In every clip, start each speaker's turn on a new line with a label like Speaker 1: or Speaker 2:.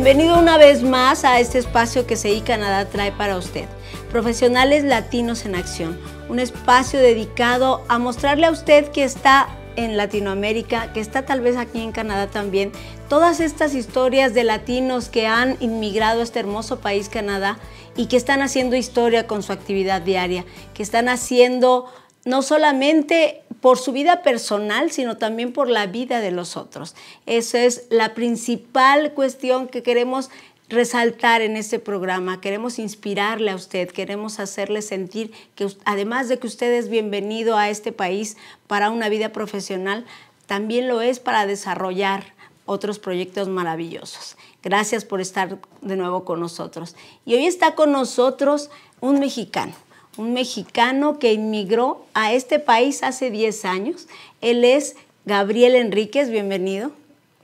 Speaker 1: Bienvenido una vez más a este espacio que CI Canadá trae para usted, Profesionales Latinos en Acción, un espacio dedicado a mostrarle a usted que está en Latinoamérica, que está tal vez aquí en Canadá también, todas estas historias de latinos que han inmigrado a este hermoso país Canadá y que están haciendo historia con su actividad diaria, que están haciendo no solamente por su vida personal, sino también por la vida de los otros. Esa es la principal cuestión que queremos resaltar en este programa. Queremos inspirarle a usted, queremos hacerle sentir que además de que usted es bienvenido a este país para una vida profesional, también lo es para desarrollar otros proyectos maravillosos. Gracias por estar de nuevo con nosotros. Y hoy está con nosotros un mexicano un mexicano que inmigró a este país hace 10 años. Él es Gabriel Enríquez, bienvenido.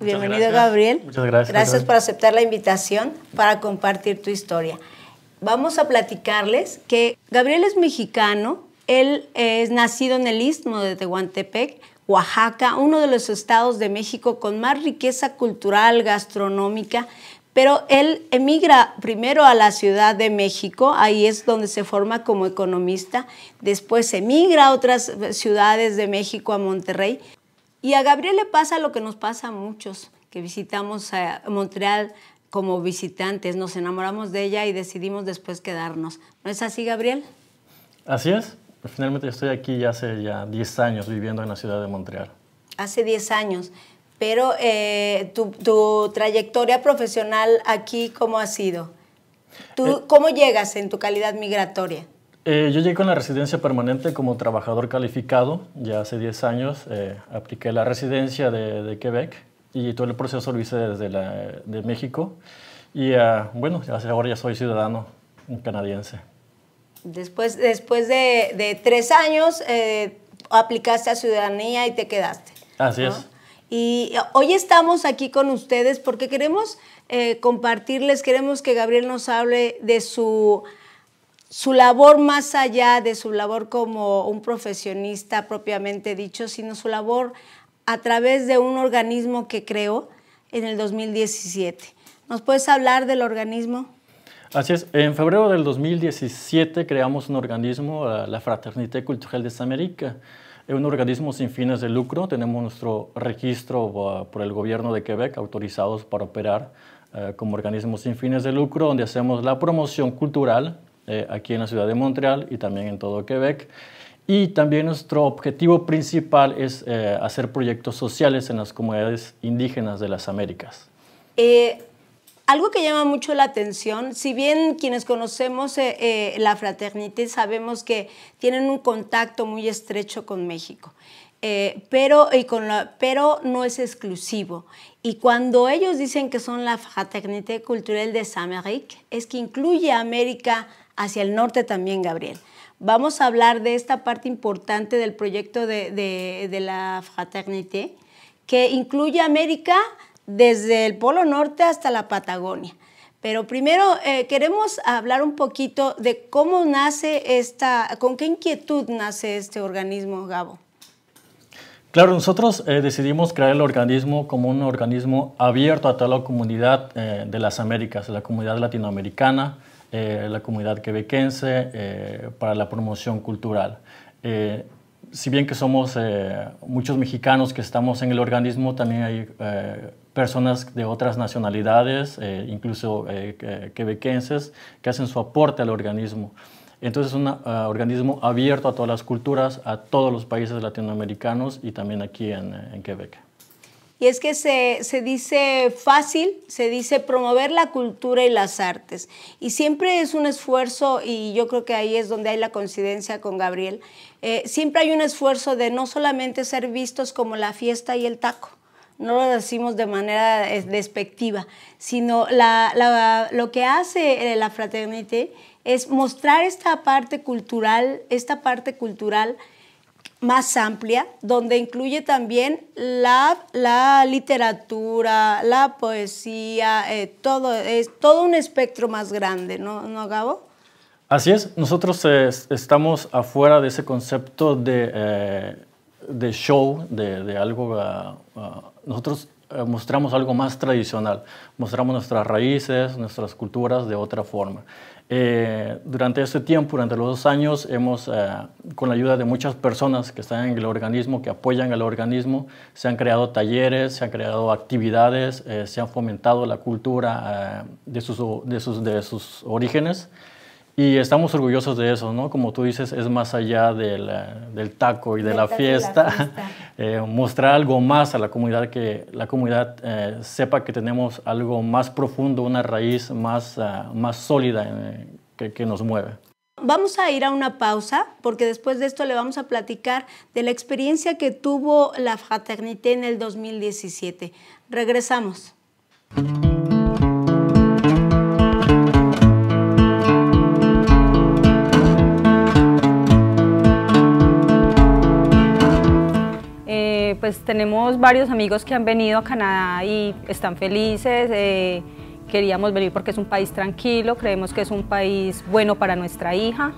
Speaker 1: bienvenido Gabriel. Muchas gracias. Gracias por aceptar la invitación para compartir tu historia. Vamos a platicarles que Gabriel es mexicano, él es nacido en el istmo de Tehuantepec, Oaxaca, uno de los estados de México con más riqueza cultural, gastronómica, pero él emigra primero a la Ciudad de México, ahí es donde se forma como economista, después emigra a otras ciudades de México, a Monterrey, y a Gabriel le pasa lo que nos pasa a muchos, que visitamos a Montreal como visitantes, nos enamoramos de ella y decidimos después quedarnos. ¿No es así, Gabriel?
Speaker 2: Así es. Finalmente estoy aquí ya hace ya 10 años viviendo en la ciudad de Montreal.
Speaker 1: Hace 10 años. Pero eh, tu, tu, trayectoria profesional aquí, ¿cómo ha sido? ¿Tú, eh, ¿Cómo llegas en tu calidad migratoria?
Speaker 2: Eh, yo llegué con la residencia permanente como trabajador calificado. Ya hace 10 años apliqué la residencia de, Quebec y todo el proceso lo hice desde la, de México. Y ah, bueno, ahora ya soy ciudadano canadiense.
Speaker 1: Después, después de, de tres años aplicaste a ciudadanía y te quedaste. Así es. Y hoy estamos aquí con ustedes porque queremos eh, compartirles, queremos que Gabriel nos hable de su, su labor más allá de su labor como un profesionista propiamente dicho, sino su labor a través de un organismo que creó en el 2017. ¿Nos puedes hablar del organismo?
Speaker 2: Así es, en febrero del 2017 creamos un organismo, eh, la Fraternité Cultural de América es un organismo sin fines de lucro. Tenemos nuestro registro eh, por el gobierno de Quebec autorizados para operar eh, como organismo sin fines de lucro, donde hacemos la promoción cultural eh, aquí en la ciudad de Montreal y también en todo Quebec. Y también nuestro objetivo principal es hacer proyectos sociales en las comunidades indígenas de las Américas.
Speaker 1: Eh algo que llama mucho la atención, si bien quienes conocemos eh, eh, la fraternité sabemos que tienen un contacto muy estrecho con México, eh, pero, y con pero no es exclusivo. Y cuando ellos dicen que son la fraternité cultural de Samaric, es que incluye a América hacia el norte también, Gabriel. Vamos a hablar de esta parte importante del proyecto de, de, de la fraternité, que incluye a América desde el Polo Norte hasta la Patagonia. Pero primero eh, queremos hablar un poquito de cómo nace esta, con qué inquietud nace este organismo, Gabo.
Speaker 2: Claro, nosotros eh, decidimos crear el organismo como un organismo abierto a toda la comunidad eh, de las Américas, la comunidad latinoamericana, la comunidad quebequense, para la promoción cultural si bien que somos muchos mexicanos que estamos en el organismo, también hay personas de otras nacionalidades, eh, incluso eh, quebequenses, que hacen su aporte al organismo. Entonces es un ah, organismo abierto a todas las culturas, a todos los países latinoamericanos y también aquí en, Quebec.
Speaker 1: Y es que se, dice fácil, se dice promover la cultura y las artes. Y siempre es un esfuerzo, y yo creo que ahí es donde hay la coincidencia con Gabriel, eh, siempre hay un esfuerzo de no solamente ser vistos como la fiesta y el taco, no lo decimos de manera despectiva, sino la, lo que hace eh, la fraternité es mostrar esta parte cultural, esta parte cultural más amplia, donde incluye también la, la literatura, la poesía, eh, todo, es todo un espectro más grande, ¿no, ¿No
Speaker 2: Así es, nosotros eh, estamos afuera de ese concepto de de show, de, de algo... Ah, ah, nosotros eh, mostramos algo más tradicional, mostramos nuestras raíces, nuestras culturas de otra forma. Eh, durante este tiempo, durante los dos años, hemos, eh, con la ayuda de muchas personas que están en el organismo, que apoyan al organismo, se han creado talleres, se han creado actividades, se han fomentado la cultura de sus, de, sus, de sus orígenes. Y estamos orgullosos de eso, ¿no? Como tú dices, es más allá del, taco y de, la fiesta, eh, mostrar algo más a la comunidad, que la comunidad eh, sepa que tenemos algo más profundo, una raíz más, ah, más sólida eh, que, que nos mueve.
Speaker 1: Vamos a ir a una pausa porque después de esto le vamos a platicar de la experiencia que tuvo la fraternité en el 2017. Regresamos.
Speaker 3: pues tenemos varios amigos que han venido a Canadá y están felices. Eh, queríamos venir porque es un país tranquilo, creemos que es un país bueno para nuestra hija.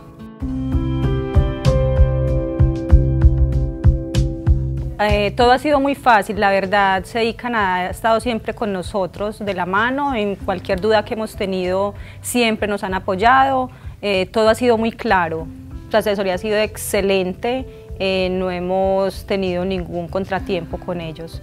Speaker 3: Eh, todo ha sido muy fácil, la verdad, SEI Canadá ha estado siempre con nosotros de la mano, en cualquier duda que hemos tenido siempre nos han apoyado, eh, todo ha sido muy claro, la asesoría ha sido excelente eh, no hemos tenido ningún contratiempo con ellos.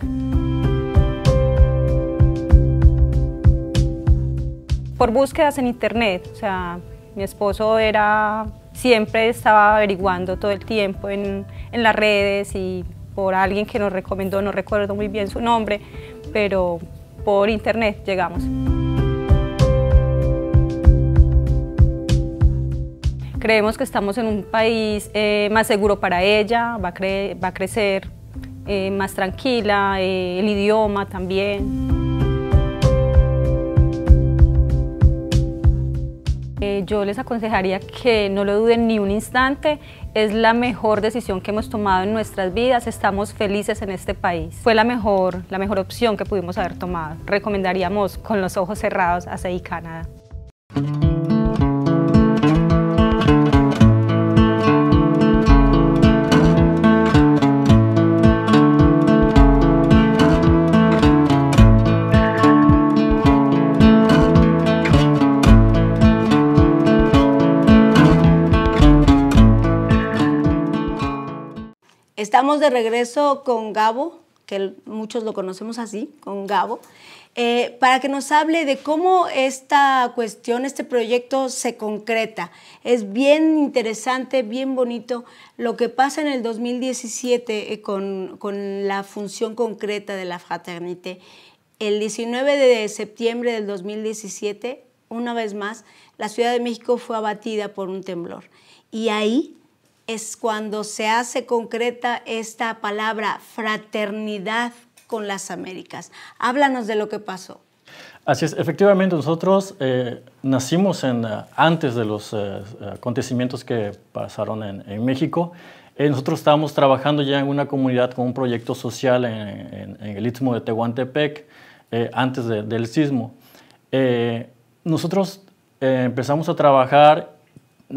Speaker 3: Por búsquedas en internet, o sea, mi esposo era, siempre estaba averiguando todo el tiempo en las redes y por alguien que nos recomendó, no recuerdo muy bien su nombre, pero por internet llegamos. Creemos que estamos en un país eh, más seguro para ella, va a, crecer eh, más tranquila, eh, el idioma también. yo les aconsejaría que no lo duden ni un instante, es la mejor decisión que hemos tomado en nuestras vidas, estamos felices en este país. Fue la mejor, la mejor opción que pudimos haber tomado. Recomendaríamos con los ojos cerrados a CEI Canadá.
Speaker 1: Estamos de regreso con Gabo, que muchos lo conocemos así, con Gabo, eh, para que nos hable de cómo esta cuestión, este proyecto se concreta. Es bien interesante, bien bonito lo que pasa en el 2017 eh, con, con, la función concreta de la fraternité. El 19 de septiembre del 2017, una vez más, la Ciudad de México fue abatida por un temblor. Y ahí es cuando se hace concreta esta palabra fraternidad con las Américas. Háblanos de lo que pasó.
Speaker 2: Así es, efectivamente nosotros eh, nacimos eh, antes de los eh, acontecimientos que pasaron en, México. nosotros estábamos trabajando ya en una comunidad con un proyecto social en, el istmo de Tehuantepec antes del sismo. nosotros empezamos a trabajar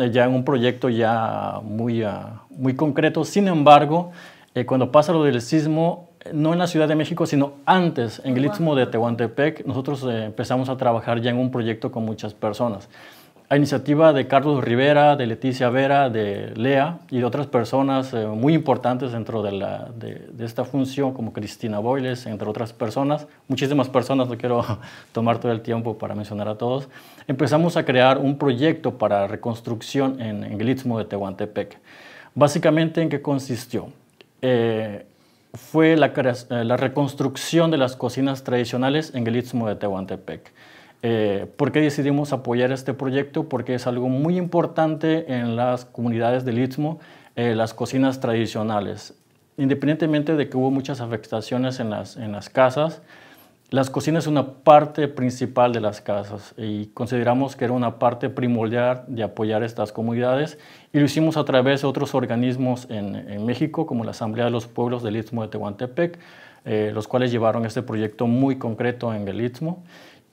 Speaker 2: ya en un proyecto ya muy, ah, concreto. Sin embargo, eh, cuando pasa lo del sismo, no en la Ciudad de México, sino antes, en el sismo de Tehuantepec, nosotros eh, empezamos a trabajar ya en un proyecto con muchas personas a iniciativa de Carlos Rivera, de Leticia Vera, de Lea y de otras personas eh, muy importantes dentro de, esta función, como Cristina Boyles, entre otras personas, muchísimas personas, no quiero tomar todo el tiempo para mencionar a todos, empezamos a crear un proyecto para reconstrucción en, el Istmo de Tehuantepec. Básicamente, ¿en qué consistió? Eh, fue la, eh, la reconstrucción de las cocinas tradicionales en el Istmo de Tehuantepec. Eh, por qué decidimos apoyar este proyecto, porque es algo muy importante en las comunidades del Istmo, eh, las cocinas tradicionales. Independientemente de que hubo muchas afectaciones en las, en las casas, las cocinas son una parte principal de las casas y consideramos que era una parte primordial de apoyar estas comunidades y lo hicimos a través de otros organismos en, México, como la Asamblea de los Pueblos del Istmo de Tehuantepec, eh, los cuales llevaron este proyecto muy concreto en el Istmo.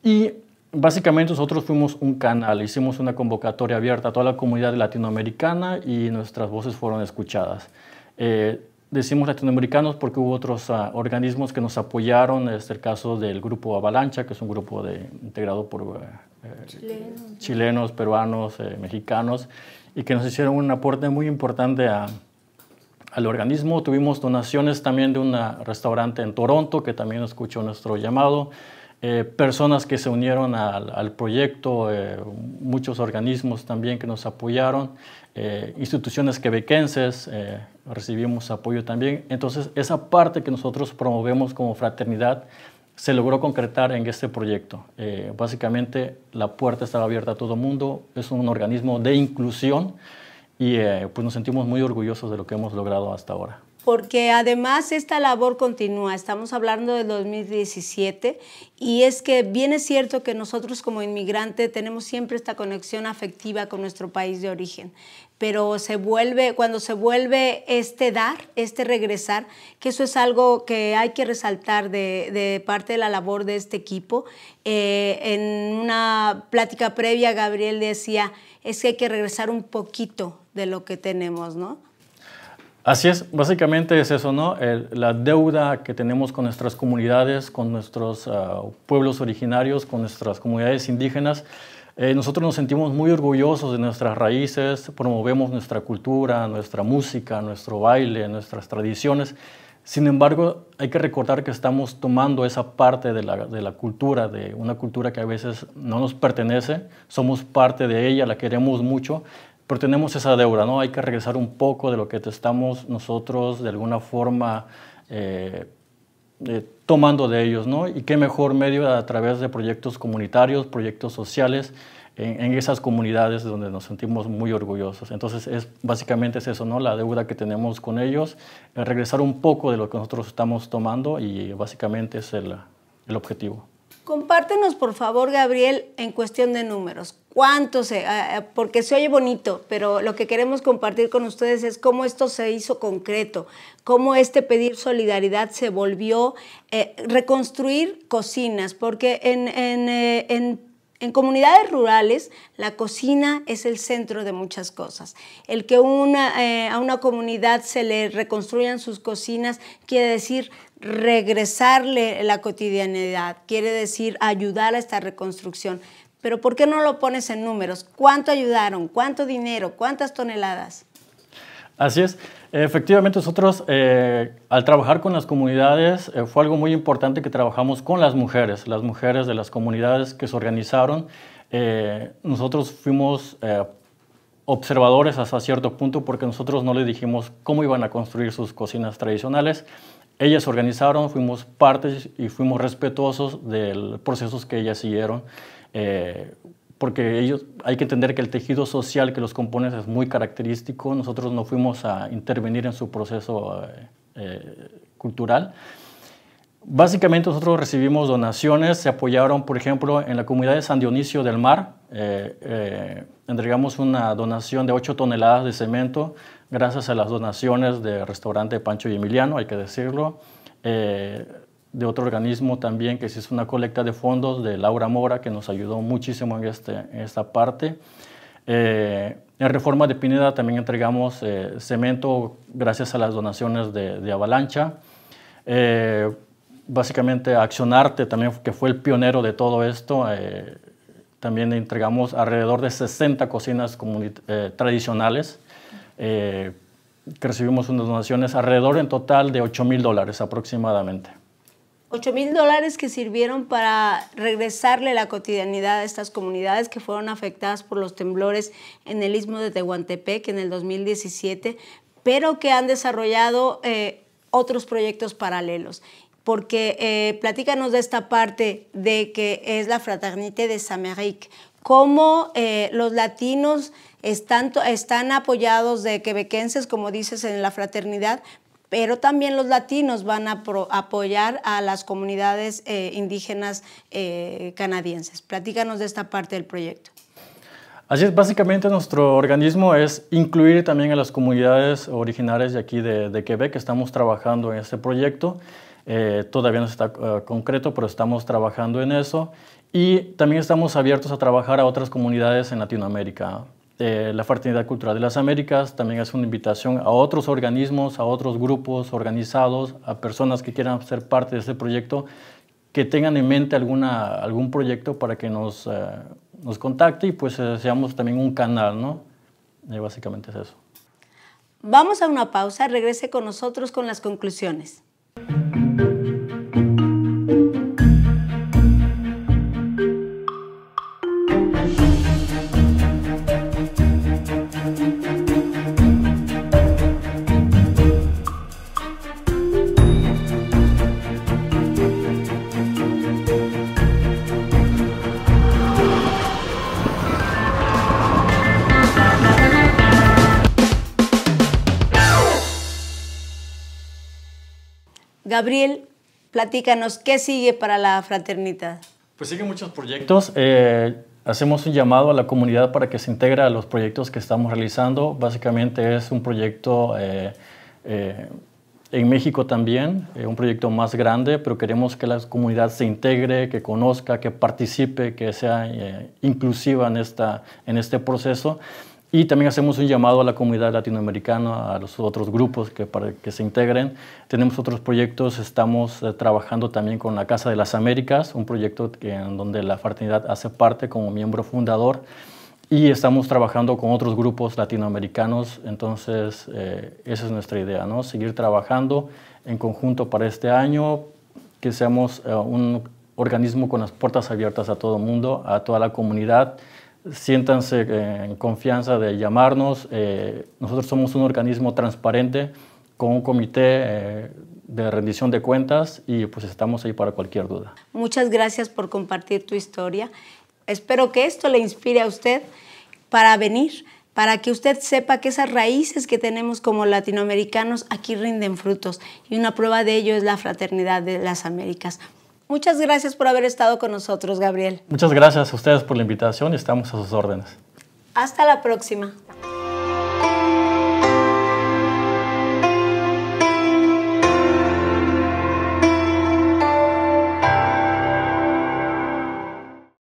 Speaker 2: Y Básicamente nosotros fuimos un canal, hicimos una convocatoria abierta a toda la comunidad latinoamericana y nuestras voces fueron escuchadas. Eh, decimos latinoamericanos porque hubo otros ah, organismos que nos apoyaron, en este caso del grupo Avalancha, que es un grupo integrado por eh, eh, chilenos. peruanos, mexicanos, y que nos hicieron un aporte muy importante a, al organismo. Tuvimos donaciones también de un restaurante en Toronto que también escuchó nuestro llamado. Eh, personas que se unieron al, proyecto, eh, muchos organismos también que nos apoyaron, eh, instituciones quebequenses, recibimos apoyo también. Entonces, esa parte que nosotros promovemos como fraternidad se logró concretar en este proyecto. básicamente, la puerta estaba abierta a todo mundo, es un organismo de inclusión y pues nos sentimos muy orgullosos de lo que hemos logrado hasta ahora
Speaker 1: porque además esta labor continúa. Estamos hablando de 2017 y es que bien es cierto que nosotros como inmigrante tenemos siempre esta conexión afectiva con nuestro país de origen, pero se vuelve cuando se vuelve este dar, este regresar, que eso es algo que hay que resaltar de, parte de la labor de este equipo. Eh, en una plática previa Gabriel decía es que hay que regresar un poquito de lo que tenemos, ¿no?
Speaker 2: Así es, básicamente es eso, ¿no? la deuda que tenemos con nuestras comunidades, con nuestros ah, pueblos originarios, con nuestras comunidades indígenas. Eh, nosotros nos sentimos muy orgullosos de nuestras raíces, promovemos nuestra cultura, nuestra música, nuestro baile, nuestras tradiciones. Sin embargo, hay que recordar que estamos tomando esa parte de la cultura, de una cultura que a veces no nos pertenece, somos parte de ella, la queremos mucho, pero tenemos esa deuda, ¿no? Hay que regresar un poco de lo que estamos nosotros de alguna forma eh, eh, tomando de ellos, ¿no? Y qué mejor medio a través de proyectos comunitarios, proyectos sociales, en, esas comunidades donde nos sentimos muy orgullosos. Entonces, es, básicamente es eso, ¿no? La deuda que tenemos con ellos, eh, regresar un poco de lo que nosotros estamos tomando y básicamente es el objetivo.
Speaker 1: Compártenos, por favor, Gabriel, en cuestión de números. ¿Cuántos? Eh, eh, porque se oye bonito, pero lo que queremos compartir con ustedes es cómo esto se hizo concreto, cómo este pedir solidaridad se volvió eh, reconstruir cocinas, porque en, en, en en comunidades rurales, la cocina es el centro de muchas cosas. El que eh, a una comunidad se le reconstruyan sus cocinas quiere decir regresarle la cotidianidad, quiere decir ayudar a esta reconstrucción. Pero ¿por qué no lo pones en números? ¿Cuánto ayudaron? ¿Cuánto dinero? ¿Cuántas toneladas?
Speaker 2: Así es. Efectivamente, nosotros eh, al trabajar con las comunidades eh, fue algo muy importante que trabajamos con las mujeres, las mujeres de las comunidades que se organizaron. Eh, nosotros fuimos observadores hasta cierto punto porque nosotros no les dijimos cómo iban a construir sus cocinas tradicionales. Ellas se organizaron, fuimos partes y fuimos respetuosos del procesos que ellas siguieron porque ellos, hay que entender que el tejido social que los compone es muy característico, nosotros no fuimos a intervenir en su proceso eh, eh, cultural. Básicamente nosotros recibimos donaciones, se apoyaron, por ejemplo, en la comunidad de San Dionisio del Mar, eh, entregamos una donación de 8 toneladas de cemento gracias a las donaciones del restaurante Pancho y Emiliano, hay que decirlo de otro organismo también que se hizo una colecta de fondos de Laura Mora, que nos ayudó muchísimo en, este, esta parte. Eh, en Reforma de Pineda también entregamos eh, cemento gracias a las donaciones de, Avalancha. Eh, básicamente Accionarte también, que fue el pionero de todo esto, también entregamos alrededor de 60 cocinas tradicionales recibimos unas donaciones alrededor en total de 8 mil dólares aproximadamente.
Speaker 1: 8 mil dólares que sirvieron para regresarle la cotidianidad a estas comunidades que fueron afectadas por los temblores en el istmo de Tehuantepec en el 2017, pero que han desarrollado eh, otros proyectos paralelos. Porque eh, platícanos de esta parte de que es la Fraternité de Saméric, cómo eh, los latinos están, están apoyados de quebequenses, como dices, en la fraternidad, pero también los latinos van a apoyar a las comunidades eh, indígenas eh, canadienses. Platícanos de esta parte del proyecto.
Speaker 2: Así es, básicamente nuestro organismo es incluir también a las comunidades originarias de aquí de, Quebec. Estamos trabajando en este proyecto. Eh, todavía no está concreto, pero estamos trabajando en eso. Y también estamos abiertos a trabajar a otras comunidades en Latinoamérica. Eh, la Fraternidad Cultural de las Américas también hace una invitación a otros organismos, a otros grupos organizados, a personas que quieran ser parte de este proyecto, que tengan en mente alguna, algún proyecto para que nos, eh, contacte y pues eh, seamos también un canal, ¿no? básicamente es eso.
Speaker 1: Vamos a una pausa, regrese con nosotros con las conclusiones. Gabriel, platícanos, ¿qué sigue para la fraternidad?
Speaker 2: Pues siguen muchos proyectos. Eh, hacemos un llamado a la comunidad para que se integre a los proyectos que estamos realizando. Básicamente es un proyecto eh, eh, en México también, un proyecto más grande, pero queremos que la comunidad se integre, que conozca, que participe, que sea inclusiva en, esta, en este proceso. Y también hacemos un llamado a la comunidad latinoamericana, a los otros grupos que, para que se integren. Tenemos otros proyectos, estamos eh, trabajando también con la Casa de las Américas, un proyecto en donde la fraternidad hace parte como miembro fundador. Y estamos trabajando con otros grupos latinoamericanos, entonces eh, esa es nuestra idea, ¿no? Seguir trabajando en conjunto para este año, que seamos eh, un organismo con las puertas abiertas a todo el mundo, a toda la comunidad, siéntanse eh, en confianza de llamarnos. Eh, nosotros somos un organismo transparente con un comité eh, de rendición de cuentas y pues estamos ahí para cualquier duda.
Speaker 1: Muchas gracias por compartir tu historia. Espero que esto le inspire a usted para venir, para que usted sepa que esas raíces que tenemos como latinoamericanos aquí rinden frutos y una prueba de ello es la fraternidad de las Américas. Muchas gracias por haber estado con nosotros, Gabriel.
Speaker 2: Muchas gracias a ustedes por la invitación y estamos a sus órdenes.
Speaker 1: Hasta la próxima.